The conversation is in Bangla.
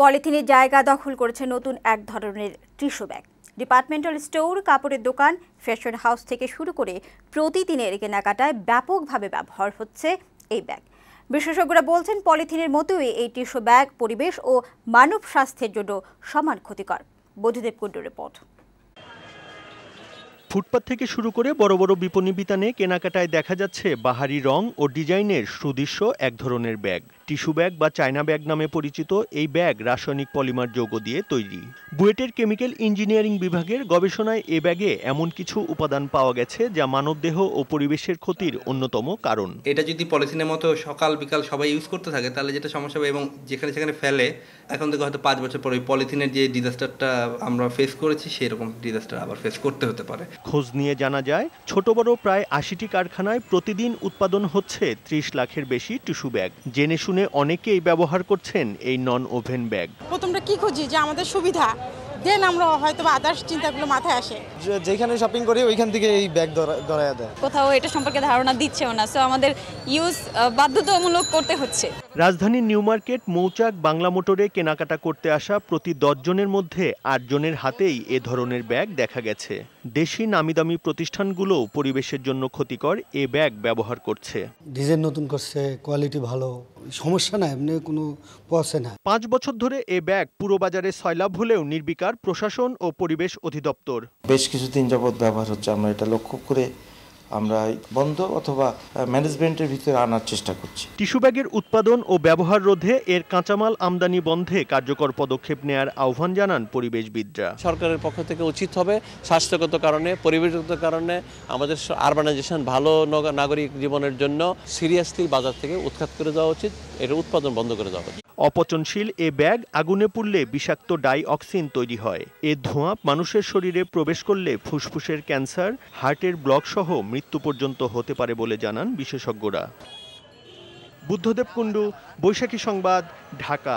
পলিথিনের জায়গা দখল করেছে নতুন এক ধরনের টিস্যু ব্যাগ ডিপার্টমেন্টাল স্টোর কাপড়ের দোকান ফ্যাশন হাউস থেকে শুরু করে প্রতিদিনের কেনাকাটায় ব্যাপকভাবে ব্যবহার হচ্ছে এই ব্যাগ বিশেষজ্ঞরা বলছেন পলিথিনের মতোই এই টিস্যু ব্যাগ পরিবেশ ও মানব স্বাস্থ্যের জন্য সমান ক্ষতিকর বধুদেব কুণ্ডু রিপোর্ট ফুটপাত থেকে শুরু করে বড় বড় বিপণী বিতানে কেনাকাটায় দেখা যাচ্ছে বাহারি রং ও ডিজাইনের সুদৃশ্য এক ধরনের ব্যাগ টিস্যু ব্যাগ বা চায়না ব্যাগ নামে পরিচিত এই ব্যাগ রাসায়নিক পলিমার যৌগ দিয়ে তৈরি বুয়েটের কেমিক্যাল ইঞ্জিনিয়ারিং বিভাগের গবেষণায় এ ব্যাগে এমন কিছু উপাদান পাওয়া গেছে যা মানবদেহ ও পরিবেশের ক্ষতির অন্যতম কারণ এটা যদি পলিথিনের মতো সকাল বিকাল সবাই ইউজ করতে থাকে তাহলে যেটা সমস্যা হবে এবং যেখানে সেখানে ফেলে এখন থেকে হয়তো পাঁচ বছর পরে পলিথিনের যে ডিজাস্টারটা আমরা ফেস করেছি সেরকম ডিজাস্টার আবার ফেস করতে হতে পারে খোঁজ নিয়ে জানা যায় ছোট বড় প্রায় আশিটি কারখানায় প্রতিদিন উৎপাদন হচ্ছে ত্রিশ লাখের বেশি টিস্যু ব্যাগ জেনে শুনে কারণে অনেকেই ব্যবহার করছেন এই নন ওভেন ব্যাগ প্রথমটা কি খুঁজি যে আমাদের সুবিধা দেন আমরা হয়তো আদার্স চিন্তাগুলো মাথায় আসে যেখানে শপিং করি ওইখান থেকে এই ব্যাগ ধরাইয়া দেয় কোথাও এটা সম্পর্কে ধারণা দিচ্ছেও না সো আমাদের ইউজ বাধ্যতামূলক করতে হচ্ছে রাজধানীর নিউ মার্কেট মৌচাক বাংলা মোটরে কেনাকাটা করতে আসা প্রতি জনের মধ্যে জনের হাতেই এ ধরনের ব্যাগ দেখা গেছে দেশি নামিদামি প্রতিষ্ঠানগুলোও পরিবেশের জন্য ক্ষতিকর এ ব্যাগ ব্যবহার করছে ডিজাইন নতুন করছে কোয়ালিটি ভালো সমস্যা না এমনি কোনো পয়সা না পাঁচ বছর ধরে এ ব্যাগ পুরো বাজারে সয়লাভ হলেও নির্বিকার প্রশাসন ও পরিবেশ অধিদপ্তর বেশ কিছুদিন যাবৎ ব্যবহার হচ্ছে আমরা এটা লক্ষ্য করে আমরা বন্ধ অথবা ম্যানেজমেন্টের ভিতরে আনার চেষ্টা করছি টিস্যু ব্যাগের উৎপাদন ও ব্যবহার রোধে এর কাঁচামাল আমদানি বন্ধে কার্যকর পদক্ষেপ নেয়ার আহ্বান জানান পরিবেশবিদরা সরকারের পক্ষ থেকে উচিত হবে স্বাস্থ্যগত কারণে পরিবেশগত কারণে আমাদের আরবানাইজেশন ভালো নাগরিক জীবনের জন্য সিরিয়াসলি বাজার থেকে উৎখাত করে দেওয়া উচিত এর উৎপাদন বন্ধ করে দেওয়া উচিত অপচনশীল এ ব্যাগ আগুনে পুড়লে বিষাক্ত ডাই অক্সিন তৈরি হয় এ ধোঁয়া মানুষের শরীরে প্রবেশ করলে ফুসফুসের ক্যান্সার হার্টের ব্লক সহ মৃত্যু পর্যন্ত হতে পারে বলে জানান বিশেষজ্ঞরা বুদ্ধদেব কুণ্ডু বৈশাখী সংবাদ ঢাকা